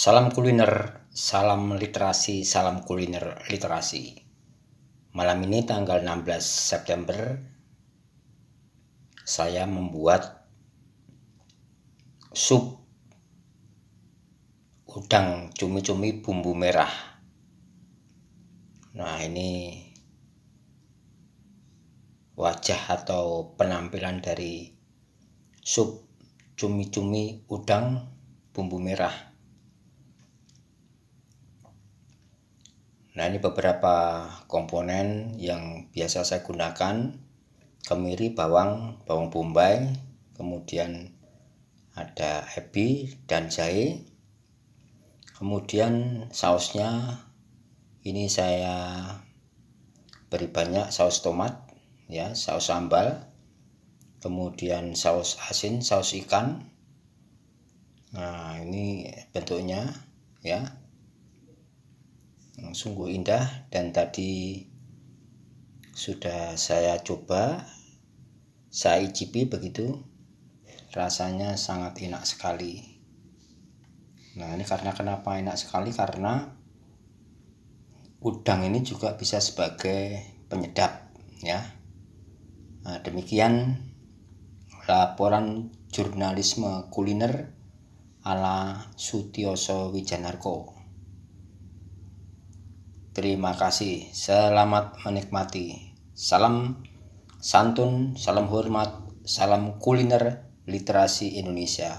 Salam kuliner, salam literasi, salam kuliner literasi. Malam ini tanggal 16 September saya membuat sup udang cumi-cumi bumbu merah. Nah, ini wajah atau penampilan dari sup cumi-cumi udang bumbu merah Nah ini beberapa komponen yang biasa saya gunakan kemiri bawang, bawang bombay, kemudian ada ebi dan jahe. Kemudian sausnya ini saya beri banyak saus tomat, ya saus sambal, kemudian saus asin, saus ikan. Nah ini bentuknya ya Hmm, sungguh indah dan tadi sudah saya coba saya icipi begitu rasanya sangat enak sekali nah ini karena kenapa enak sekali karena udang ini juga bisa sebagai penyedap ya nah, demikian laporan jurnalisme kuliner ala Sutioso Wijanarko Terima kasih, selamat menikmati. Salam santun, salam hormat, salam kuliner literasi Indonesia.